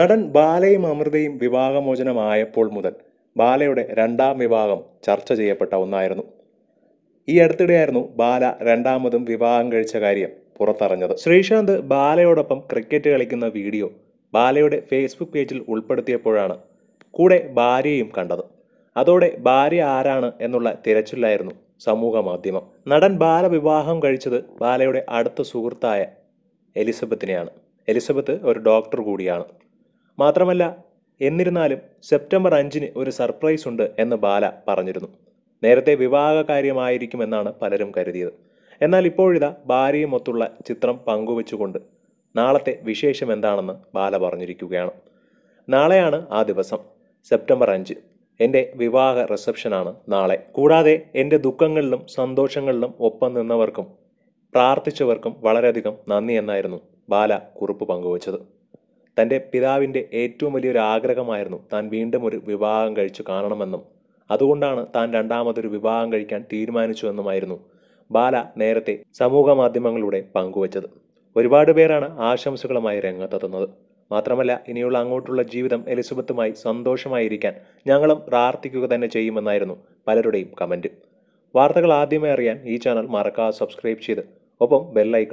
നടൻ ബാലയും അമൃതയും വിവാഹമോചനമായപ്പോൾ മുതൽ ബാലയുടെ രണ്ടാം വിവാഹം ചർച്ച ചെയ്യപ്പെട്ട ഒന്നായിരുന്നു ഈ അടുത്തിടെയായിരുന്നു ബാല രണ്ടാമതും വിവാഹം കഴിച്ച കാര്യം പുറത്തറിഞ്ഞത് ശ്രീശാന്ത് ബാലയോടൊപ്പം ക്രിക്കറ്റ് കളിക്കുന്ന വീഡിയോ ബാലയുടെ ഫേസ്ബുക്ക് പേജിൽ ഉൾപ്പെടുത്തിയപ്പോഴാണ് കൂടെ ഭാര്യയും കണ്ടത് അതോടെ ഭാര്യ ആരാണ് എന്നുള്ള തിരച്ചിലായിരുന്നു സമൂഹ മാധ്യമം നടൻ ബാല വിവാഹം കഴിച്ചത് ബാലയുടെ അടുത്ത സുഹൃത്തായ എലിസബത്തിനെയാണ് എലിസബത്ത് ഒരു ഡോക്ടർ കൂടിയാണ് മാത്രമല്ല എന്നിരുന്നാലും സെപ്റ്റംബർ അഞ്ചിന് ഒരു സർപ്രൈസ് ഉണ്ട് എന്ന് ബാല പറഞ്ഞിരുന്നു നേരത്തെ വിവാഹ കാര്യമായിരിക്കുമെന്നാണ് പലരും കരുതിയത് എന്നാൽ ഇപ്പോഴിതാ ഭാര്യയുമൊത്തുള്ള ചിത്രം പങ്കുവെച്ചുകൊണ്ട് നാളത്തെ വിശേഷം എന്താണെന്ന് ബാല പറഞ്ഞിരിക്കുകയാണ് നാളെയാണ് ആ ദിവസം സെപ്റ്റംബർ അഞ്ച് എൻ്റെ വിവാഹ റിസപ്ഷനാണ് നാളെ കൂടാതെ എൻ്റെ ദുഃഖങ്ങളിലും സന്തോഷങ്ങളിലും ഒപ്പം നിന്നവർക്കും പ്രാർത്ഥിച്ചവർക്കും വളരെയധികം നന്ദി എന്നായിരുന്നു ബാല കുറിപ്പ് പങ്കുവച്ചത് തൻ്റെ പിതാവിൻ്റെ ഏറ്റവും വലിയൊരു ആഗ്രഹമായിരുന്നു താൻ വീണ്ടും ഒരു വിവാഹം കഴിച്ചു കാണണമെന്നും അതുകൊണ്ടാണ് താൻ രണ്ടാമതൊരു വിവാഹം കഴിക്കാൻ തീരുമാനിച്ചുവെന്നുമായിരുന്നു ബാല നേരത്തെ സമൂഹ മാധ്യമങ്ങളിലൂടെ പങ്കുവച്ചത് ഒരുപാട് പേരാണ് ആശംസകളുമായി രംഗത്തെത്തുന്നത് മാത്രമല്ല ഇനിയുള്ള അങ്ങോട്ടുള്ള ജീവിതം എലിസബത്തുമായി സന്തോഷമായിരിക്കാൻ ഞങ്ങളും പ്രാർത്ഥിക്കുക തന്നെ ചെയ്യുമെന്നായിരുന്നു പലരുടെയും കമൻറ്റ് വാർത്തകൾ ആദ്യമേ അറിയാൻ ഈ ചാനൽ മറക്കാതെ സബ്സ്ക്രൈബ് ചെയ്ത് ഒപ്പം ബെല്ലൈക്കൺ